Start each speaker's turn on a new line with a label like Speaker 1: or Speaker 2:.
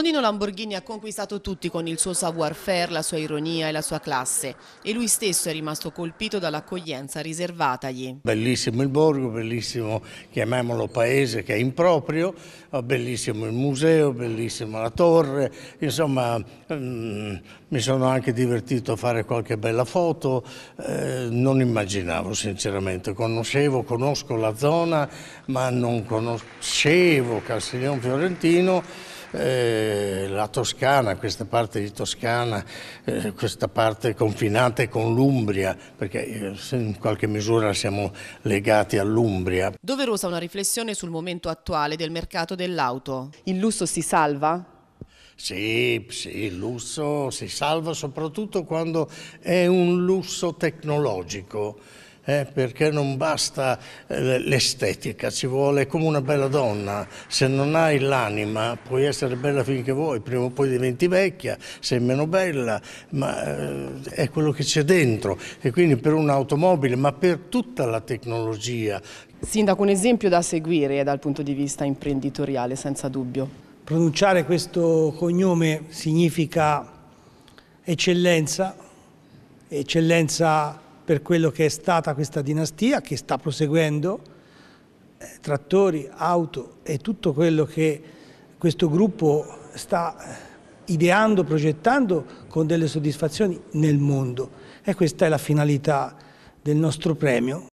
Speaker 1: Tonino Lamborghini ha conquistato tutti con il suo savoir-faire, la sua ironia e la sua classe e lui stesso è rimasto colpito dall'accoglienza riservatagli.
Speaker 2: Bellissimo il borgo, bellissimo, chiamiamolo paese che è improprio, eh, bellissimo il museo, bellissima la torre, insomma mm, mi sono anche divertito a fare qualche bella foto, eh, non immaginavo sinceramente, conoscevo, conosco la zona ma non conoscevo Castiglione Fiorentino eh, la Toscana, questa parte di Toscana, eh, questa parte confinante con l'Umbria, perché eh, in qualche misura siamo legati all'Umbria.
Speaker 1: Doverosa una riflessione sul momento attuale del mercato dell'auto. Il lusso si salva?
Speaker 2: Sì, sì, il lusso si salva soprattutto quando è un lusso tecnologico eh, perché non basta eh, l'estetica, ci vuole come una bella donna, se non hai l'anima puoi essere bella finché vuoi, prima o poi diventi vecchia, sei meno bella, ma eh, è quello che c'è dentro e quindi per un'automobile, ma per tutta la tecnologia. Sindaco,
Speaker 3: un esempio da seguire dal punto di vista imprenditoriale, senza dubbio. Pronunciare questo cognome significa eccellenza,
Speaker 4: eccellenza per quello che è stata questa dinastia che sta proseguendo, eh, trattori, auto e tutto quello che questo gruppo sta eh, ideando, progettando con delle soddisfazioni nel mondo e questa è la finalità del nostro premio.